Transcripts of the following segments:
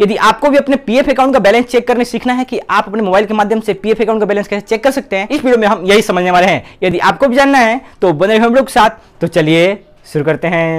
यदि आपको भी अपने पीएफ अकाउंट का बैलेंस चेक करने सीखना है कि आप अपने मोबाइल के माध्यम से पीएफ अकाउंट का बैलेंस कैसे चेक कर सकते हैं इस वीडियो में हम यही समझने वाले हैं यदि आपको भी जानना है तो बने हम लोग साथ तो चलिए शुरू करते हैं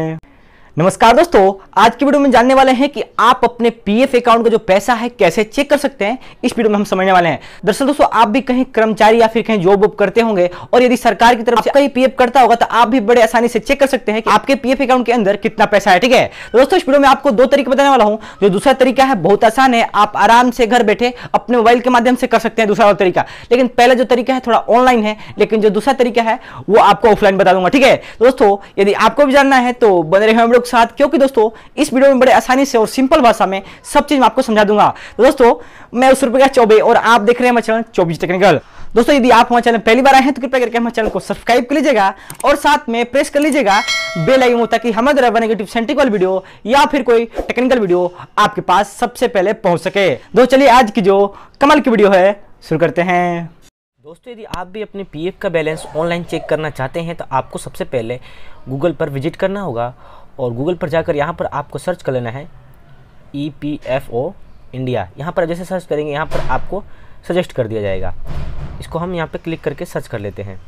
नमस्कार दोस्तों आज की वीडियो में जानने वाले हैं कि आप अपने पीएफ अकाउंट का जो पैसा है कैसे चेक कर सकते हैं इस वीडियो में हम समझने वाले हैं दरअसल दोस्तों आप भी कहीं कर्मचारी या फिर कहीं जॉब वॉब करते होंगे और यदि सरकार की तरफ से कहीं पीएफ करता होगा तो आप भी बड़े आसानी से चेक कर सकते हैं कि आपके पीएफ अकाउंट के अंदर कितना पैसा है ठीक है तो दोस्तों इस वीडियो में आपको दो तरीके बताने वाला हूँ जो दूसरा तरीका है बहुत आसान है आप आराम से घर बैठे अपने मोबाइल के माध्यम से कर सकते हैं दूसरा तरीका लेकिन पहला जो तरीका है थोड़ा ऑनलाइन है लेकिन जो दूसरा तरीका है वो आपको ऑफलाइन बता दूंगा ठीक है दोस्तों यदि आपको भी जानना है तो बने रहे लोग साथ क्योंकि दोस्तों इस वीडियो में बड़े आसानी से और सिंपल भाषा में सब चीज़ मैं आपको समझा दूंगा तो दोस्तों मैं उस रुपये चौबे और आप देख रहे हैं हमारे चैनल चौबीस टेक्निकल दोस्तों यदि आप हमारे चैनल पहली बार आए हैं तो कृपया करके हमारे चैनल को सब्सक्राइब कर लीजिएगा और साथ में प्रेस कर लीजिएगा बेल आइकन ताकि हमारे द्वारा बने टिप्स एंड वाली वीडियो या फिर कोई टेक्निकल वीडियो आपके पास सबसे पहले पहुंच सके दो तो चलिए आज की जो कमल की वीडियो है शुरू करते हैं दोस्तों यदि आप भी अपने पीएफ का बैलेंस ऑनलाइन चेक करना चाहते हैं तो आपको सबसे पहले गूगल पर विजिट करना होगा और गूगल पर जाकर यहाँ पर आपको सर्च कर लेना है E P F O India यहाँ पर जैसे सर्च करेंगे यहाँ पर आपको सजेस्ट कर दिया जाएगा इसको हम यहाँ पर क्लिक करके सर्च कर लेते हैं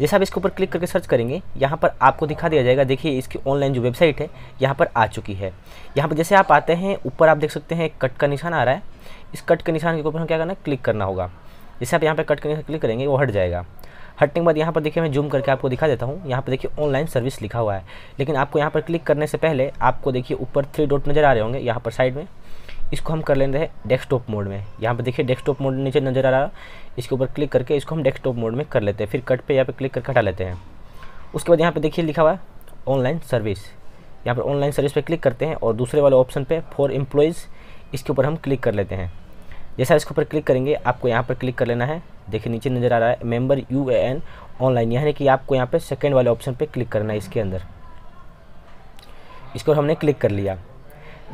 जैसे आप इसके ऊपर क्लिक करके सर्च करेंगे यहाँ पर आपको दिखा दिया जाएगा देखिए इसकी ऑनलाइन जो वेबसाइट है यहाँ पर आ चुकी है यहाँ पर जैसे आप आते हैं ऊपर आप देख सकते हैं कट का निशान आ रहा है इस कट के निशान के ऊपर हम क्या करना है क्लिक करना होगा जैसे आप यहाँ पर कट का निशान क्लिक करेंगे वो हट जाएगा हटने के बाद यहाँ पर देखिए मैं जूम करके आपको दिखा देता हूँ यहाँ पर देखिए ऑनलाइन सर्विस लिखा हुआ है लेकिन आपको यहाँ पर क्लिक करने से पहले आपको देखिए ऊपर थ्री डॉट नज़र आ रहे होंगे यहाँ पर साइड में इसको हम कर लेते हैं डेस्कटॉप मोड में यहाँ पर देखिए डेस्कटॉप मोड नीचे नज़र आ रहा है इसके ऊपर क्लिक करके इसको हम डेस्कटॉप मोड में कर लेते हैं फिर कट पे यहाँ पे क्लिक करके हटा लेते हैं उसके बाद यहाँ पे देखिए लिखा हुआ है ऑनलाइन सर्विस यहाँ पर ऑनलाइन सर्विस पे क्लिक करते हैं और दूसरे वाले ऑप्शन पर फॉर एम्प्लॉयज़ इसके ऊपर हम क्लिक कर लेते हैं जैसा इसके ऊपर क्लिक करेंगे आपको यहाँ पर क्लिक कर लेना है देखिए नीचे नज़र आ रहा है member U A N online यानी कि आपको यहाँ पे सेकंड वाले ऑप्शन पे क्लिक करना है इसके अंदर इसको हमने क्लिक कर लिया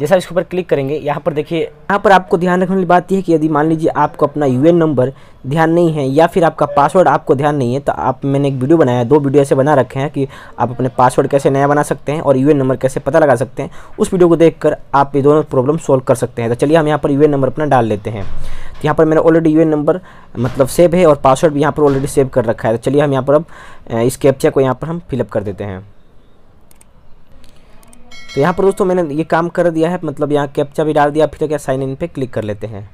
जैसा इसके ऊपर क्लिक करेंगे यहाँ पर देखिए यहाँ पर आपको ध्यान रखने वाली बात यह है कि यदि मान लीजिए आपको अपना यूएन नंबर ध्यान नहीं है या फिर आपका पासवर्ड आपको ध्यान नहीं है तो आप मैंने एक वीडियो बनाया है दो वीडियो ऐसे बना रखे हैं कि आप अपने पासवर्ड कैसे नया बना सकते हैं और यूएन नंबर कैसे पता लगा सकते हैं उस वीडियो को देखकर आप ये दोनों प्रॉब्लम सॉल्व कर सकते हैं तो चलिए हम यहाँ पर यूएन नंबर अपना डाल लेते हैं तो यहाँ पर मेरा ऑलरेडी यू नंबर मतलब सेव है और पासवर्ड भी यहाँ पर ऑलरेडी सेव कर रखा है तो चलिए हम यहाँ पर अब इस कैप्चा को यहाँ पर हम फिलअप कर देते हैं तो यहाँ पर दोस्तों मैंने ये काम कर दिया है मतलब यहाँ कैप्चा भी डाल दिया फिर क्या साइन इन पे क्लिक कर लेते हैं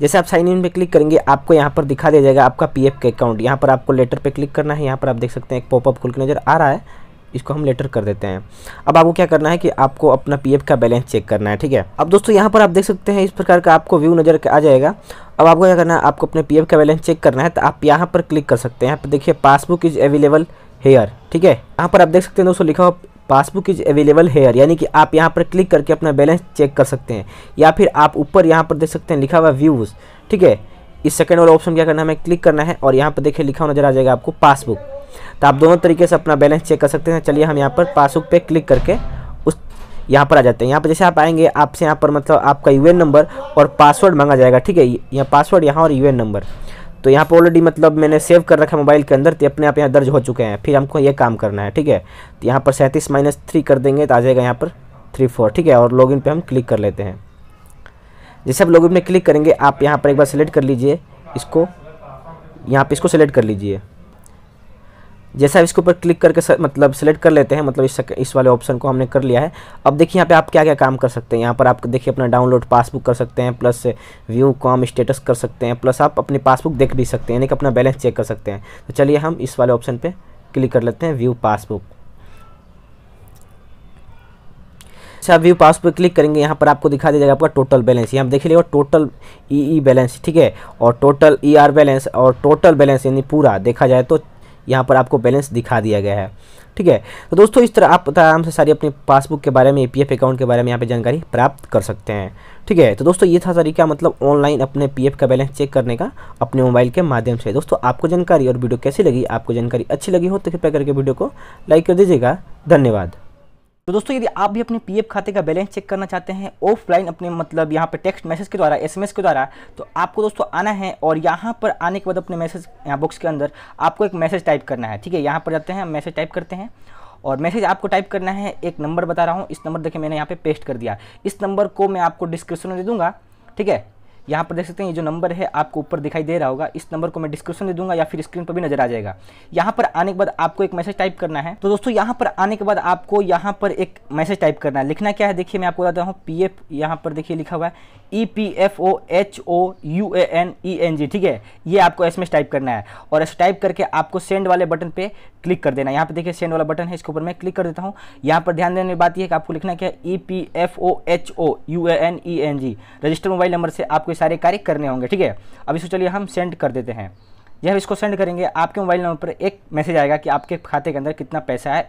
जैसे आप साइन इन पे क्लिक करेंगे आपको यहाँ पर दिखा दिया जाएगा आपका पी का अकाउंट यहाँ पर आपको लेटर पे क्लिक करना है यहाँ पर आप देख सकते हैं एक पॉपअप खुल के नज़र आ रहा है इसको हम लेटर कर देते हैं अब आपको क्या करना है कि आपको अपना पीएफ का बैलेंस चेक करना है ठीक है अब दोस्तों यहाँ पर आप देख सकते हैं इस प्रकार का आपको व्यू नज़र आ जाएगा अब आपको क्या करना है आपको अपने पी का बैलेंस चेक करना है तो आप यहाँ पर क्लिक कर सकते हैं यहाँ पर देखिए पासबुक इज़ अवेलेबल हेयर ठीक है यहाँ पर आप देख सकते हैं दोस्तों लिखा हुआ पासबुक इज अवेलेबल हेयर यानी कि आप यहाँ पर क्लिक करके अपना बैलेंस चेक कर सकते हैं या फिर आप ऊपर यहाँ पर देख सकते हैं लिखा हुआ व्यूज़ ठीक है इस सेकेंड वाला ऑप्शन क्या करना है हमें क्लिक करना है और यहाँ पर देखिए लिखा हुआ नजर आ जाएगा आपको पासबुक तो आप दोनों तरीके से अपना बैलेंस चेक कर सकते हैं चलिए हम यहाँ पर पासबुक पे क्लिक करके उस यहाँ पर आ जाते हैं यहाँ पर जैसे आप आएंगे आपसे यहाँ पर मतलब आपका यू नंबर और पासवर्ड मांगा जाएगा ठीक है यहाँ पासवर्ड यहाँ और यू नंबर तो यहाँ पे ऑलरेडी मतलब मैंने सेव कर रखा है मोबाइल के अंदर तो अपने आप यहाँ दर्ज हो चुके हैं फिर हमको ये काम करना है ठीक है तो यहाँ पर सैंतीस माइनस थ्री कर देंगे तो आ जाएगा यहाँ पर थ्री फोर ठीक है और लॉगिन पे हम क्लिक कर लेते हैं जैसे आप लॉगिन पर क्लिक करेंगे आप यहाँ पर एक बार सेलेक्ट कर लीजिए इसको यहाँ पर इसको सेलेक्ट कर लीजिए जैसा इसके ऊपर क्लिक करके सर, मतलब सेलेक्ट कर लेते हैं मतलब इस इस वाले ऑप्शन को हमने कर लिया है अब देखिए यहाँ पे आप क्या क्या काम कर सकते हैं यहाँ पर आप देखिए अपना डाउनलोड पासबुक कर सकते हैं प्लस व्यू कॉम स्टेटस कर सकते हैं प्लस आप अपनी पासबुक देख भी सकते हैं यानी कि अपना बैलेंस चेक कर सकते हैं तो चलिए हम इस वाले ऑप्शन पर क्लिक कर लेते हैं व्यू पासबुक अच्छा व्यू पास पर क्लिक करेंगे यहाँ पर आपको दिखा दिया जाएगा आपका टोटल बैलेंस यहाँ देख लीजिएगा टोटल ई ई बैलेंस ठीक है और टोटल ई आर बैलेंस और टोटल बैलेंस यानी पूरा देखा जाए तो यहाँ पर आपको बैलेंस दिखा दिया गया है ठीक है तो दोस्तों इस तरह आप आराम से सारी अपने पासबुक के बारे में पी अकाउंट के बारे में यहाँ पर जानकारी प्राप्त कर सकते हैं ठीक है तो दोस्तों ये था तरीका मतलब ऑनलाइन अपने पी का बैलेंस चेक करने का अपने मोबाइल के माध्यम से दोस्तों आपको जानकारी और वीडियो कैसी लगी आपको जानकारी अच्छी लगी हो तो कृपया करके वीडियो को लाइक कर दीजिएगा धन्यवाद तो दोस्तों यदि आप भी अपने पीएफ खाते का बैलेंस चेक करना चाहते हैं ऑफलाइन अपने मतलब यहाँ पर टेक्स्ट मैसेज के द्वारा एसएमएस के द्वारा तो आपको दोस्तों आना है और यहाँ पर आने के बाद अपने मैसेज यहाँ बॉक्स के अंदर आपको एक मैसेज टाइप करना है ठीक है यहाँ पर जाते हैं मैसेज टाइप करते हैं और मैसेज आपको टाइप करना है एक नंबर बता रहा हूँ इस नंबर देखिए मैंने यहाँ पे पेस्ट कर दिया इस नंबर को मैं आपको डिस्क्रिप्शन में दे दूँगा ठीक है यहाँ पर देख सकते हैं ये जो नंबर है आपको ऊपर दिखाई दे रहा होगा इस नंबर को मैं डिस्क्रिप्शन दे दूंगा या फिर स्क्रीन पर भी नजर आ जाएगा यहाँ पर आने के बाद आपको एक मैसेज टाइप करना है तो दोस्तों यहाँ पर आने के बाद आपको यहाँ पर एक मैसेज टाइप करना है लिखना क्या है देखिए मैं आपको बताता हूँ पी एफ यहाँ पर देखिए लिखा हुआ है E P F O H O U A N E N G ठीक है ये आपको एस टाइप करना है और एस टाइप करके आपको सेंड वाले बटन पर क्लिक कर देना यहाँ पे देखिए सेंड वाला बटन है इसके ऊपर मैं क्लिक कर देता हूँ यहाँ पर ध्यान देने की बात यह है कि आपको लिखना क्या E P F O H O U A N E N G register mobile number से आपको सारे कार्य करने होंगे ठीक है अब इसको चलिए हम सेंड कर देते हैं जब इसको सेंड करेंगे आपके मोबाइल नंबर पर एक मैसेज आएगा कि आपके खाते के अंदर कितना पैसा है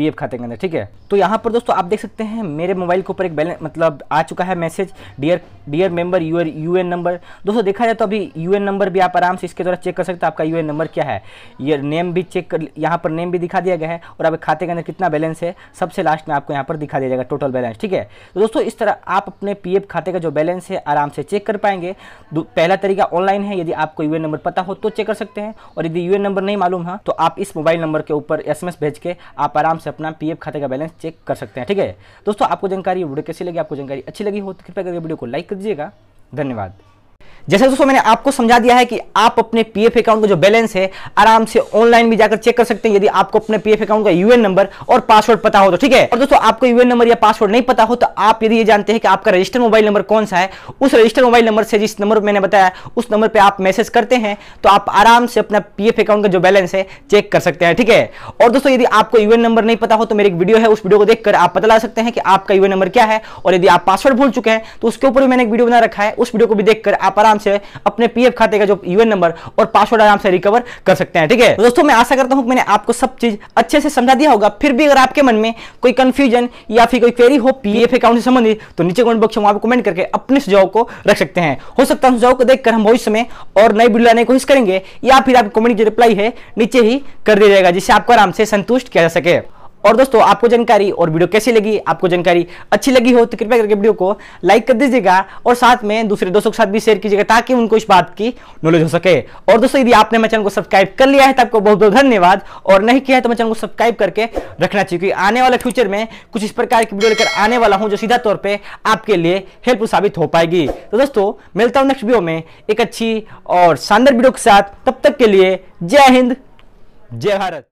पीएफ खाते के अंदर ठीक है तो यहाँ पर दोस्तों आप देख सकते हैं मेरे मोबाइल के ऊपर एक बैलेंस मतलब आ चुका है message dear dear member your UAN number दोस्तों देखा जाए तो अभी यूएन नंबर भी आप आराम से इसके द्वारा चेक कर सकते हैं आपका एन नंबर क्या है ये नेम भी चेक कर यहाँ पर नेम भी दिखा दिया गया है और आप खाते के अंदर कितना बैलेंस है सबसे लास्ट में आपको यहाँ पर दिखा दिया जाएगा टोटल बैलेंस ठीक है तो दोस्तों इस तरह आप अपने एफ खाते का जो बैलेंस है आराम से चेक कर पाएंगे पहला तरीका ऑनलाइन है यदि आपको यूएन नंबर पता हो तो चेक कर सकते हैं और यदि यूएन नंबर नहीं मालूम है हाँ, तो आप इस मोबाइल नंबर के ऊपर एस भेज के आप आराम से अपना पी खाते का बैलेंस चेक कर सकते हैं ठीक है दोस्तों आपको जानकारी वीडियो कैसी लगी आपको जानकारी अच्छी लगी हो तो कृपया करके वीडियो को लाइक कर दीजिएगा धन्यवाद जैसे दोस्तों मैंने आपको समझा दिया है कि आप अपने पीएफ अकाउंट का जो बैलेंस है आराम से ऑनलाइन भी जाकर चेक कर सकते हैं यदि आपको अपने पीएफ अकाउंट का यूएन नंबर और पासवर्ड पता हो तो ठीक है और दोस्तों आपको यूएन नंबर या पासवर्ड नहीं पता हो तो आप यदि ये जानते हैं कि आपका रजिस्टर मोबाइल नंबर कौन सा है उस रजिस्टर मोबाइल नंबर से जिस नंबर मैंने बताया उस नंबर पर आप मैसेज करते हैं तो आप आराम से अपना पी अकाउंट का जो बैलेंस है चेक कर सकते हैं ठीक है और दोस्तों यदि आपको यूएन नंबर नहीं पता हो तो मेरी एक वीडियो है उस वीडियो को देखकर आप पता ला सकते हैं कि आपका यूएन नंबर क्या है और यदि आप पासवर्ड भूल चुके हैं तो उसके ऊपर भी मैंने एक वीडियो बना रखा है उस वीडियो को भी देखकर आप आराम से अपने पीएफ खाते का जो यूएन नंबर और पासवर्ड आराम से रिकवर कर सकते हैं ठीक है तो दोस्तों मैं आशा करता हूं मैंने आपको सब चीज अच्छे से समझा दिया होगा फिर भी अगर आपके मन में कोई कंफ्यूजन या फिर कोई क्वेरी हो पीएफ अकाउंट से संबंधित तो नीचे कमेंट बॉक्स में आप कमेंट करके अपने सुझाव को रख सकते हैं हो सकता है सुझाव को देखकर हम भविष्य में और नई वीडियो लाने की कोशिश करेंगे या फिर आपकी कमेंट की रिप्लाई है नीचे ही कर दिया जाएगा जिससे आपको आराम से संतुष्ट किया जा सके और दोस्तों आपको जानकारी और वीडियो कैसी लगी आपको जानकारी अच्छी लगी हो तो कृपया करके वीडियो को लाइक कर दीजिएगा और साथ में दूसरे दोस्तों के साथ भी शेयर कीजिएगा ताकि उनको इस बात की नॉलेज हो सके और दोस्तों यदि आपने मेरे चैनल को सब्सक्राइब कर लिया है तो आपको बहुत बहुत धन्यवाद और नहीं किया है तो मैं चैनल को सब्सक्राइब करके रखना चाहिए क्योंकि आने वाले फ्यूचर में कुछ इस प्रकार की वीडियो लेकर आने वाला हूँ जो सीधा तौर पर आपके लिए हेल्पफुल साबित हो पाएगी तो दोस्तों मिलता हूँ नेक्स्ट वीडियो में एक अच्छी और शानदार वीडियो के साथ तब तक के लिए जय हिंद जय भारत